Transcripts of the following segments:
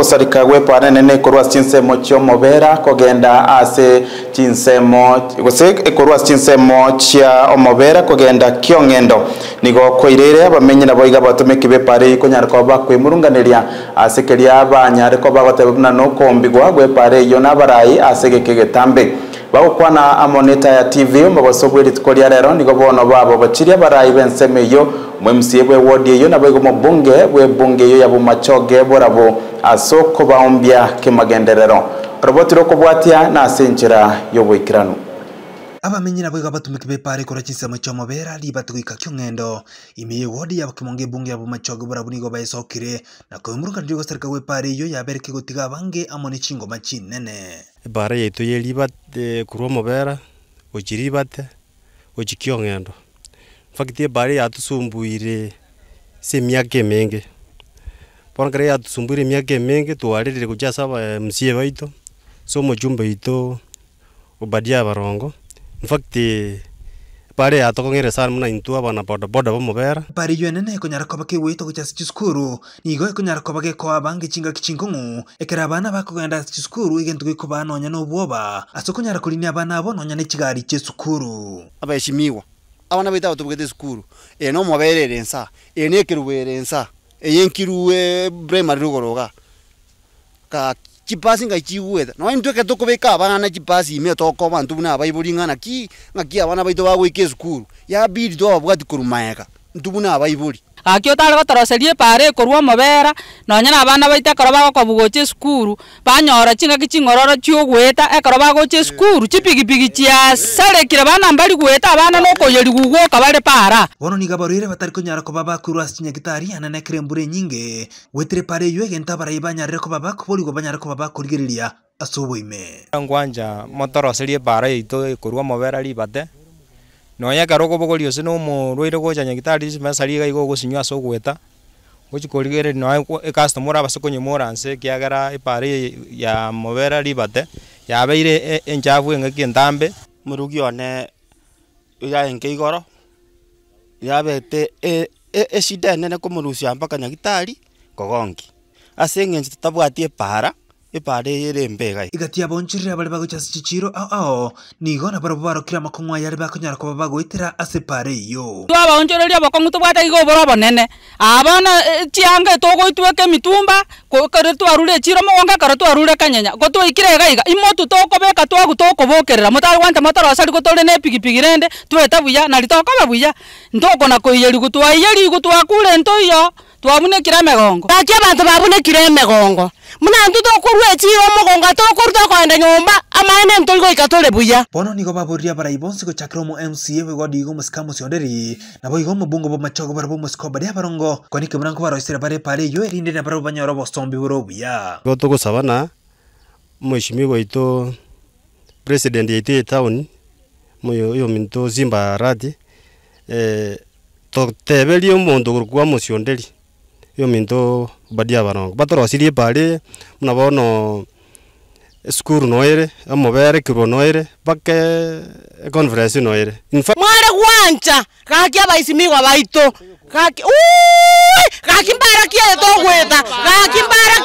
gusarika gwepo anene ikorwa chinsemo chio movera kogenda ase chinsemo gose ikorwa chinsemo chia omobera kogenda kiong'endo ng'endo nigo koirere abamenyi nabo iga batumiki bepare ikonyara koba kwimurunganiria ase keria abanyare koba gotebe buna nokombigwa gwepare iyo nabarai ase geke getambe bagukwana amoneta ya tv mabasogweri tukoria rero nigo bono babo bachiria barayi benseme iyo mwemsie bwe wodi iyo nabo igo mubunge bwe bunge iyo yabo machoge borabo asoko baumbia kimagenderero roboti rokobwatia na senchira yobwikiranu abamenyi nabo iga batumikire pari kora chinsemo chomo bera libatugika kyong'endo imiye wodi yabo kimonge bunge yabo machogo burabuni igo baesokire na koimuruka ndigo serika gwe pari iyo yabereke gotiga abange amo nechingoma chinene ebara yaitu yelibate kurwa omobera ochiribate ochikia ong'endo fakiti ebara yatusumbuire se emiaka emenge bono ekero yatusumbuire emiaka emenge twarerire gocha ase musiye baito ase omochumba ito obadia barongo infacti pare atokong'ire sana muna intua bana bodaboda bamobera pare enene ekonyara koba kegwaete gocha ase chisukuru nigo ekonyara koba gekoa abange chinga kichinkong'u ekero abana bakogenda ase chisukuru egento gekobanonya na obwoba ase okonyara korinia abana abo nonya na echigari chia esukuru abaheshimiwa abana baito abatobogete esukuru ere na omoberere ensa ere na ekerubo ere ensa eye nkiru primary rogoro iga chipasi nga ichigwetha no indwe ke tukubika abana chipasi ime toko bantu na abaiburi ng'ana ki ng'aki abana baito bagwika esukuru yabidi twababwati kurumaeka ndubuna abaiburi aki otare gotoroserie paara ekorwa omobera nonya abana baito koroba ko bugoche esukuru banyora ching'aki ching'ororo chiogweta ekero bagocha esukuru eh. chipigipigi chiasarekire bana mbari gweta abana nokoyeri gugoka bare para bono niga barwaire batari konyara koba bakwirwa ase chinyagitari ananekire embura enyinge gwetire paara eyo egento abarai banyarire koba bakoboriwa banyare koba bakorigereria ase oboime ngwanja motoroserie pare ito korwa omobera ribate noyekera okobogori ase na omorwaire gocha nyagetari sari riga igo ogosinywa ase ogweta gochi korigereri noe ecustomer mora anse konyomora nse e pare ya mobera ribate yabeire e, enchafu eng'aki entambe morugi one yaenge igoro yabete eshida e, e enene komorusia mpaka nyagetari kogonki ase eng'encho totabwati epara ibale yele mbeka igati yabonchirira bali bagochasi chichiro ao ao nigona baro barokira makongwa yali bakonyara kuba bagwetera asepare iyo twabaonchereria bakong'u tobwate igo boro abana chianga eh, togoitwe ke mitumba kore twarure chiro mogonga karo twarure kanyenya gotwaikire iga iga toko tokobeka twagu tokobokerera motari wante motarosari gotore ne epigipigi rende twete buya nari tokoba buya ntokona koiyeri gutwaiyeri kule ntoiyo twabunekire emegongo gaki abanto babunekire emegongo muna ntũ tũkũrua echiro mũgongo tũkũruta kwenda nyũmba amaene ntũrigoika tũrĩ buya bono nigo babũrire barai bonsi gochakira omo mca bwigwada igo mosika mosionderi nabo igo mobungo bomachogo bara bomosika baria barongo koni kĩmũranko baroisire bare pare iyo erinde na barabo banyora bosombi bore obuya go tũgũsabana mweshimiwa itũ president yaitũ etown mũyo ũyũ mintũ zimba rati eh, tũteberie omonto gũrukua mosionderi yo minto badia barongo batorosirie bare muna bono esukuru noire amoberekerwa noire bake econference noire mware gwancha gaki abaisimigwa baito gaki gaki mbara togweta gaki mbara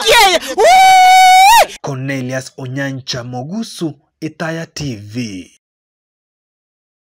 Cornelius Onyancha Mogusu, Itaya TV.